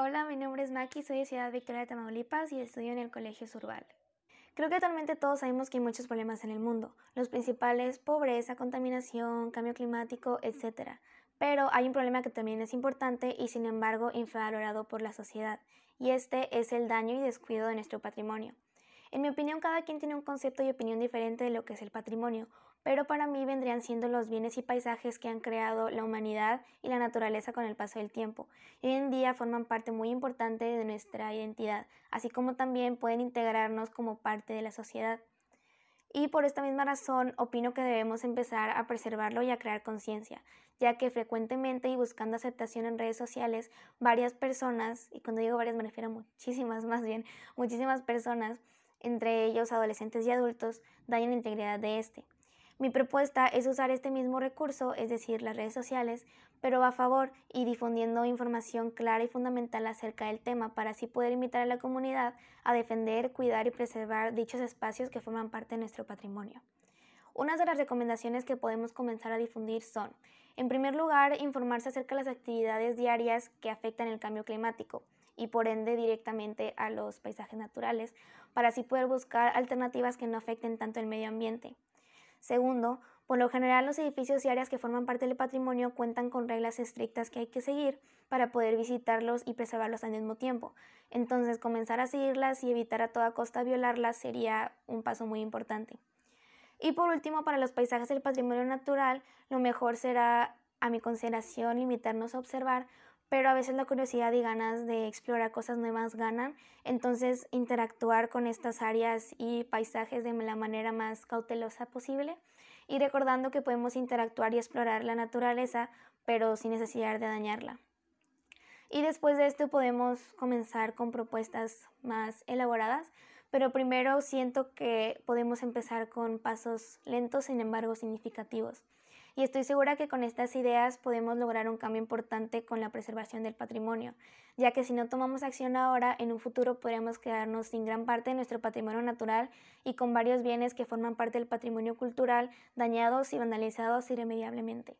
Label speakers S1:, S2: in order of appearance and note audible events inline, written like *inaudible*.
S1: Hola, mi nombre es Maki, soy de Ciudad Victoria de Tamaulipas y estudio en el Colegio Surval. Creo que actualmente todos sabemos que hay muchos problemas en el mundo, los principales pobreza, contaminación, cambio climático, etc. Pero hay un problema que también es importante y sin embargo infravalorado por la sociedad, y este es el daño y descuido de nuestro patrimonio. En mi opinión, cada quien tiene un concepto y opinión diferente de lo que es el patrimonio, pero para mí vendrían siendo los bienes y paisajes que han creado la humanidad y la naturaleza con el paso del tiempo. hoy en día forman parte muy importante de nuestra identidad, así como también pueden integrarnos como parte de la sociedad. Y por esta misma razón opino que debemos empezar a preservarlo y a crear conciencia, ya que frecuentemente y buscando aceptación en redes sociales, varias personas, y cuando digo varias me refiero a muchísimas *laughs* más bien, muchísimas personas, entre ellos adolescentes y adultos, dañan la integridad de este. Mi propuesta es usar este mismo recurso, es decir, las redes sociales, pero a favor y difundiendo información clara y fundamental acerca del tema para así poder invitar a la comunidad a defender, cuidar y preservar dichos espacios que forman parte de nuestro patrimonio. Unas de las recomendaciones que podemos comenzar a difundir son, en primer lugar, informarse acerca de las actividades diarias que afectan el cambio climático y por ende directamente a los paisajes naturales, para así poder buscar alternativas que no afecten tanto el medio ambiente. Segundo, por lo general los edificios y áreas que forman parte del patrimonio cuentan con reglas estrictas que hay que seguir para poder visitarlos y preservarlos al mismo tiempo. Entonces, comenzar a seguirlas y evitar a toda costa violarlas sería un paso muy importante. Y por último, para los paisajes del patrimonio natural, lo mejor será, a mi consideración, limitarnos a observar pero a veces la curiosidad y ganas de explorar cosas nuevas ganan, entonces interactuar con estas áreas y paisajes de la manera más cautelosa posible y recordando que podemos interactuar y explorar la naturaleza, pero sin necesidad de dañarla. Y después de esto podemos comenzar con propuestas más elaboradas, pero primero siento que podemos empezar con pasos lentos, sin embargo significativos y estoy segura que con estas ideas podemos lograr un cambio importante con la preservación del patrimonio, ya que si no tomamos acción ahora, en un futuro podríamos quedarnos sin gran parte de nuestro patrimonio natural y con varios bienes que forman parte del patrimonio cultural dañados y vandalizados irremediablemente.